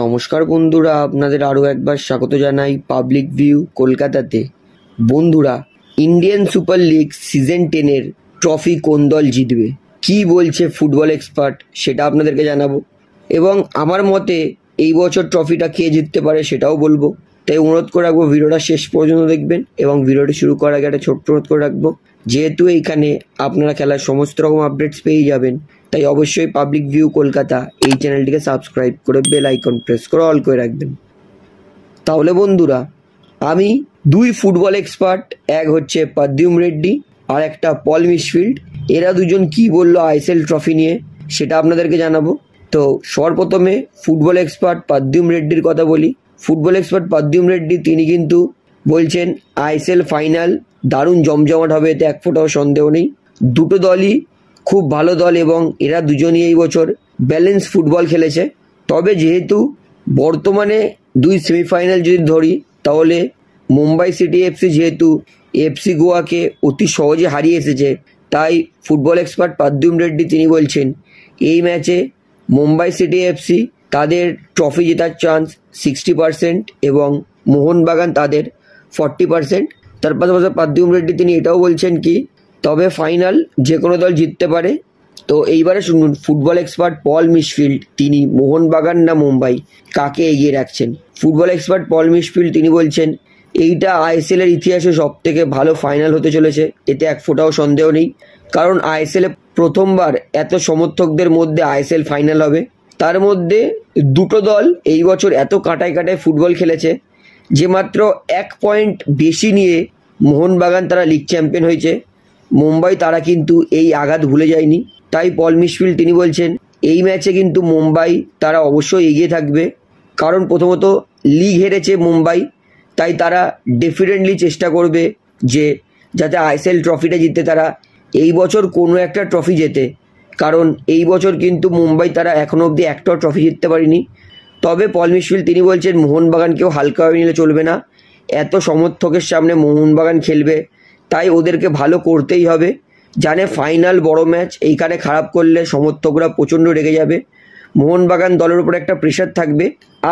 নমস্কার বন্ধুরা আপনাদের আরও একবার স্বাগত জানাই পাবলিক ভিউ কলকাতাতে বন্ধুরা ইন্ডিয়ান সুপার লিগ সিজন টেনের ট্রফি কোন দল জিতবে কি বলছে ফুটবল এক্সপার্ট সেটা আপনাদেরকে জানাবো এবং আমার মতে এই বছর ট্রফিটা কে জিততে পারে সেটাও বলবো তাই অনুরোধ করে রাখবো ভিডিওটা শেষ পর্যন্ত দেখবেন এবং ভিডিওটি শুরু করার আগে একটা ছোট্ট অনুরোধ করে রাখবো যেহেতু এইখানে আপনারা খেলার সমস্ত রকম আপডেটস পেয়ে যাবেন তাই অবশ্যই পাবলিক ভিউ কলকাতা এই চ্যানেলটিকে সাবস্ক্রাইব করে বেল আইকন প্রেস করে অল করে রাখবেন তাহলে বন্ধুরা আমি দুই ফুটবল এক্সপার্ট এক হচ্ছে পাদ্যুম রেড্ডি আর একটা পল মিসফিল্ড এরা দুজন কি বললো আইসেল ট্রফি নিয়ে সেটা আপনাদেরকে জানাবো তো সর্বপ্রথমে ফুটবল এক্সপার্ট পাদ্যুম রেড্ডির কথা বলি ফুটবল এক্সপার্ট পাদ্যুম রেড্ডি তিনি কিন্তু বলছেন আইএসএল ফাইনাল দারুণ জমজমাট হবে এতে এক ফোটাও সন্দেহ নেই দুটো দলই খুব ভালো দল এবং এরা দুজনই এই বছর ব্যালেন্স ফুটবল খেলেছে তবে যেহেতু বর্তমানে দুই সেমিফাইনাল যদি ধরি তাহলে মুম্বাই সিটি এফসি যেহেতু এফসি গোয়াকে অতি সহজে হারিয়ে এসেছে তাই ফুটবল এক্সপার্ট পাদ্যুম রেড্ডি তিনি বলছেন এই ম্যাচে মুম্বাই সিটি এফসি তাদের ট্রফি জেতার চান্স সিক্সটি পার্সেন্ট এবং মোহনবাগান তাদের ফর্টি পার্সেন্ট তার পাশাপাশি পার্থিব রেড্ডি তিনি এটাও বলছেন কি তবে ফাইনাল যে কোনো দল জিততে পারে তো এইবারে শুনুন ফুটবল এক্সপার্ট পল মিসফিল্ড তিনি মোহনবাগান না মুম্বাই কাকে এগিয়ে রাখছেন ফুটবল এক্সপার্ট পল মিসফিল্ড তিনি বলছেন এইটা আইএসএল এর ইতিহাসে সব থেকে ভালো ফাইনাল হতে চলেছে এতে এক ফোটাও সন্দেহ নেই কারণ আইএসএল এ প্রথমবার এত সমর্থকদের মধ্যে আইএসএল ফাইনাল হবে তার মধ্যে দুটো দল এই বছর এত কাঁটায় কাঁটায় ফুটবল খেলেছে যে মাত্র এক পয়েন্ট বেশি নিয়ে মোহনবাগান তারা লিগ চ্যাম্পিয়ন হয়েছে মুম্বাই তারা কিন্তু এই আঘাত ভুলে যায়নি তাই পল মিসফিল তিনি বলছেন এই ম্যাচে কিন্তু মুম্বাই তারা অবশ্যই এগিয়ে থাকবে কারণ প্রথমত লিগ হেরেছে মুম্বাই তাই তারা ডেফিনেটলি চেষ্টা করবে যে যাতে আইসিএল ট্রফিটা জিততে তারা এই বছর কোনো একটা ট্রফি জেতে কারণ এই বছর কিন্তু মুম্বাই তারা এখনও অবধি একটাও ট্রফি জিততে পারেনি তবে পল মিশফিল তিনি বলছেন মোহনবাগানকেও হালকাভাবে নিলে চলবে না এত সমর্থকের সামনে মোহনবাগান খেলবে তাই ওদেরকে ভালো করতেই হবে জানে ফাইনাল বড় ম্যাচ এইখানে খারাপ করলে সমর্থকরা প্রচণ্ড রেগে যাবে মোহনবাগান দলের উপর একটা প্রেশার থাকবে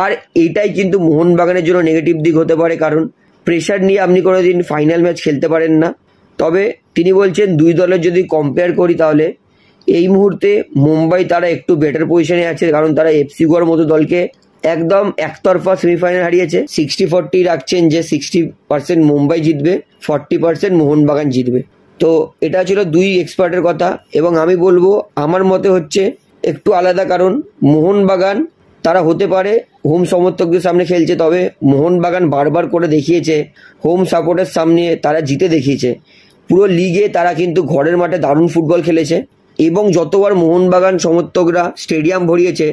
আর এটাই কিন্তু মোহনবাগানের জন্য নেগেটিভ দিক হতে পারে কারণ প্রেশার নিয়ে আপনি কোনো দিন ফাইনাল ম্যাচ খেলতে পারেন না তবে তিনি বলছেন দুই দলের যদি কম্পেয়ার করি তাহলে এই মুহূর্তে মুম্বাই তারা একটু বেটার পজিশনে আছে কারণ তারা এফসি গোয়ার মতো দলকে একদম একতরফা সেমিফাইনাল হারিয়েছে সিক্সটি ফোরটি রাখছেন যে সিক্সটি পার্সেন্ট মুম্বাই জিতবে ফর্টি পার্সেন্ট মোহনবাগান জিতবে তো এটা ছিল দুই এক্সপার্টের কথা এবং আমি বলবো আমার মতে হচ্ছে একটু আলাদা কারণ মোহনবাগান তারা হতে পারে হোম সমর্থকদের সামনে খেলছে তবে মোহনবাগান বারবার করে দেখিয়েছে হোম সাপোর্টের সামনে তারা জিতে দেখিয়েছে পুরো লিগে তারা কিন্তু ঘরের মাঠে দারুণ ফুটবল খেলেছে এবং যতবার মোহনবাগান সমর্থকরা স্টেডিয়াম ভরিয়েছে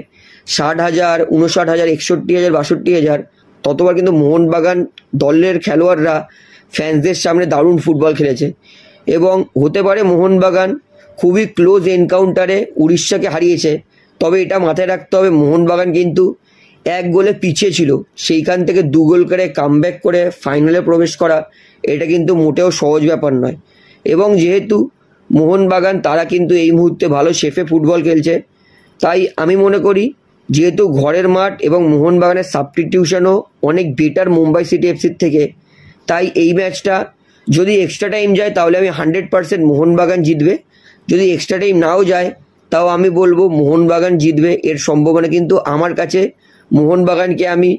ষাট হাজার উনষাট হাজার একষট্টি হাজার বাষট্টি হাজার ততবার কিন্তু মোহনবাগান দলের খেলোয়াড়রা ফ্যান্সদের সামনে দারুণ ফুটবল খেলেছে এবং হতে পারে মোহনবাগান খুবই ক্লোজ এনকাউন্টারে উড়িষ্যাকে হারিয়েছে তবে এটা মাথায় রাখতে হবে মোহনবাগান কিন্তু এক গোলে পিছিয়ে ছিল সেইখান থেকে দু গোল করে কামব্যাক করে ফাইনালে প্রবেশ করা এটা কিন্তু মোটেও সহজ ব্যাপার নয় এবং যেহেতু মোহনবাগান তারা কিন্তু এই মুহূর্তে ভালো শেফে ফুটবল খেলছে তাই আমি মনে করি যেহেতু ঘরের মাঠ এবং মোহনবাগানের সাবস্টিটিউশনও অনেক বেটার মুম্বাই সিটি এফসির থেকে তাই এই ম্যাচটা যদি এক্সট্রা টাইম যায় তাহলে আমি হান্ড্রেড পারসেন্ট মোহনবাগান জিতবে যদি এক্সট্রা টাইম নাও যায় তাও আমি বলবো মোহনবাগান জিতবে এর সম্ভাবনা কিন্তু আমার কাছে মোহনবাগানকে আমি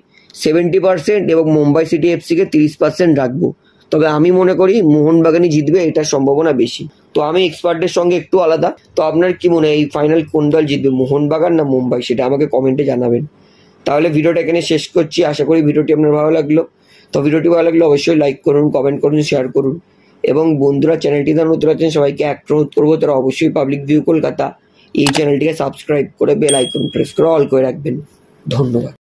সেভেন্টি পার্সেন্ট এবং মুম্বাই সিটি এফসিকে তিরিশ পার্সেন্ট রাখবো তবে আমি মনে করি মোহনবাগানই জিতবে এটার সম্ভাবনা বেশি তো আমি এক্সপার্টদের সঙ্গে একটু আলাদা তো আপনার কি মনে হয় এই ফাইনাল কোন দল জিতবে মোহনবাগান না মুম্বাই সেটা আমাকে কমেন্টে জানাবেন তাহলে ভিডিওটা এখানে শেষ করছি আশা করি ভিডিওটি আপনার ভালো লাগলো তো ভিডিওটি ভালো লাগলে অবশ্যই লাইক করুন কমেন্ট করুন শেয়ার করুন এবং বন্ধুরা চ্যানেলটি যারা নতুন আছেন সবাইকে এক অনুরোধ করবো তারা অবশ্যই পাবলিক ভিউ কলকাতা এই চ্যানেলটিকে সাবস্ক্রাইব করে বেল আইকন প্রেস করে অল করে রাখবেন ধন্যবাদ